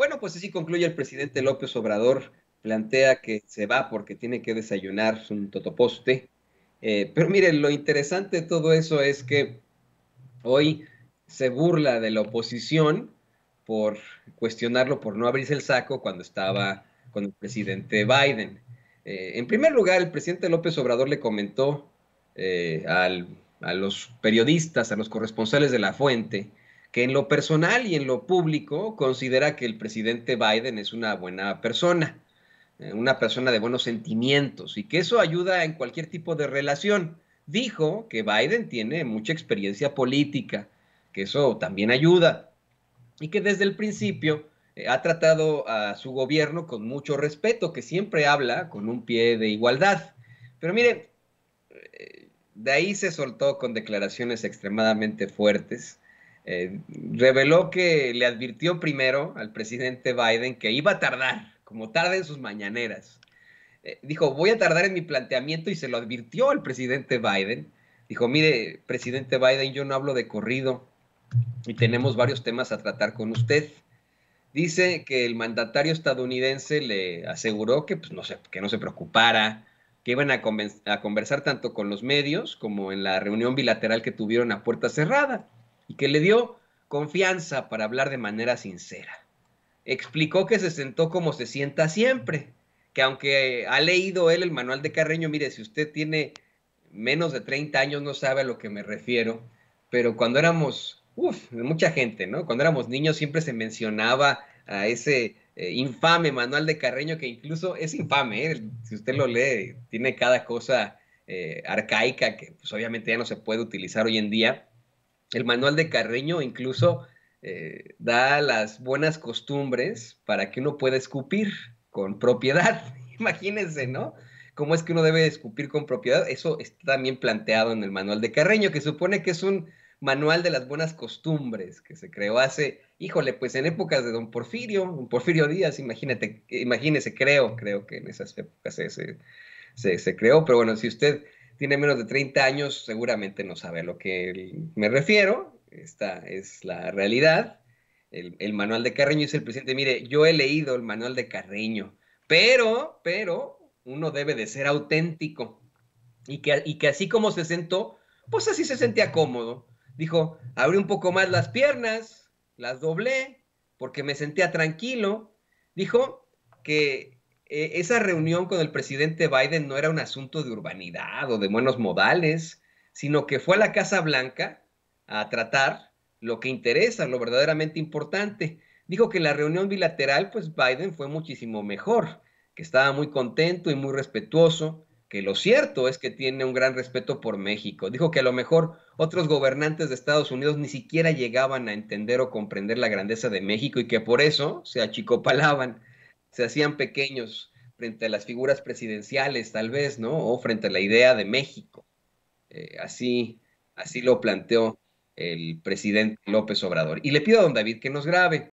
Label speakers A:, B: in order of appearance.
A: Bueno, pues así concluye el presidente López Obrador. Plantea que se va porque tiene que desayunar un totoposte. Eh, pero miren, lo interesante de todo eso es que hoy se burla de la oposición por cuestionarlo, por no abrirse el saco cuando estaba con el presidente Biden. Eh, en primer lugar, el presidente López Obrador le comentó eh, a los periodistas, a los corresponsales de la fuente, que en lo personal y en lo público considera que el presidente Biden es una buena persona, eh, una persona de buenos sentimientos y que eso ayuda en cualquier tipo de relación. Dijo que Biden tiene mucha experiencia política, que eso también ayuda y que desde el principio eh, ha tratado a su gobierno con mucho respeto, que siempre habla con un pie de igualdad. Pero miren, eh, de ahí se soltó con declaraciones extremadamente fuertes eh, reveló que le advirtió primero al presidente Biden que iba a tardar, como tarde en sus mañaneras. Eh, dijo, voy a tardar en mi planteamiento y se lo advirtió al presidente Biden. Dijo, mire, presidente Biden, yo no hablo de corrido y tenemos varios temas a tratar con usted. Dice que el mandatario estadounidense le aseguró que, pues, no, se, que no se preocupara, que iban a, conversar tanto con los medios como en la reunión bilateral que tuvieron a puerta cerrada y que le dio confianza para hablar de manera sincera. Explicó que se sentó como se sienta siempre, que aunque ha leído él el manual de Carreño, mire, si usted tiene menos de 30 años no sabe a lo que me refiero, pero cuando éramos, uff, mucha gente, ¿no? Cuando éramos niños siempre se mencionaba a ese eh, infame manual de Carreño que incluso es infame, ¿eh? si usted lo lee, tiene cada cosa eh, arcaica que pues, obviamente ya no se puede utilizar hoy en día, el manual de Carreño incluso eh, da las buenas costumbres para que uno pueda escupir con propiedad. Imagínense, ¿no? ¿Cómo es que uno debe escupir con propiedad? Eso está bien planteado en el manual de Carreño, que supone que es un manual de las buenas costumbres que se creó hace, híjole, pues en épocas de don Porfirio, don Porfirio Díaz, imagínate, imagínese, creo, creo que en esas épocas se creó, pero bueno, si usted tiene menos de 30 años seguramente no sabe a lo que me refiero. Esta es la realidad. El, manual de Carreño dice el presidente, mire, yo he leído el manual de Carreño, pero, pero uno debe de ser auténtico. Y que, y que así como se sentó, pues así se sentía cómodo. Dijo, abrí un poco más las piernas, las doblé, porque me sentía tranquilo. Dijo que eh, esa reunión con el presidente Biden no era un asunto de urbanidad o de buenos modales, sino que fue a la Casa Blanca a tratar lo que interesa, lo verdaderamente importante. Dijo que la reunión bilateral, pues Biden fue muchísimo mejor, que estaba muy contento y muy respetuoso, que lo cierto es que tiene un gran respeto por México. Dijo que a lo mejor otros gobernantes de Estados Unidos ni siquiera llegaban a entender o comprender la grandeza de México y que por eso se achicopalaban se hacían pequeños frente a las figuras presidenciales, tal vez, ¿no? O frente a la idea de México. Eh, así, así lo planteó el presidente López Obrador. Y le pido a don David que nos grabe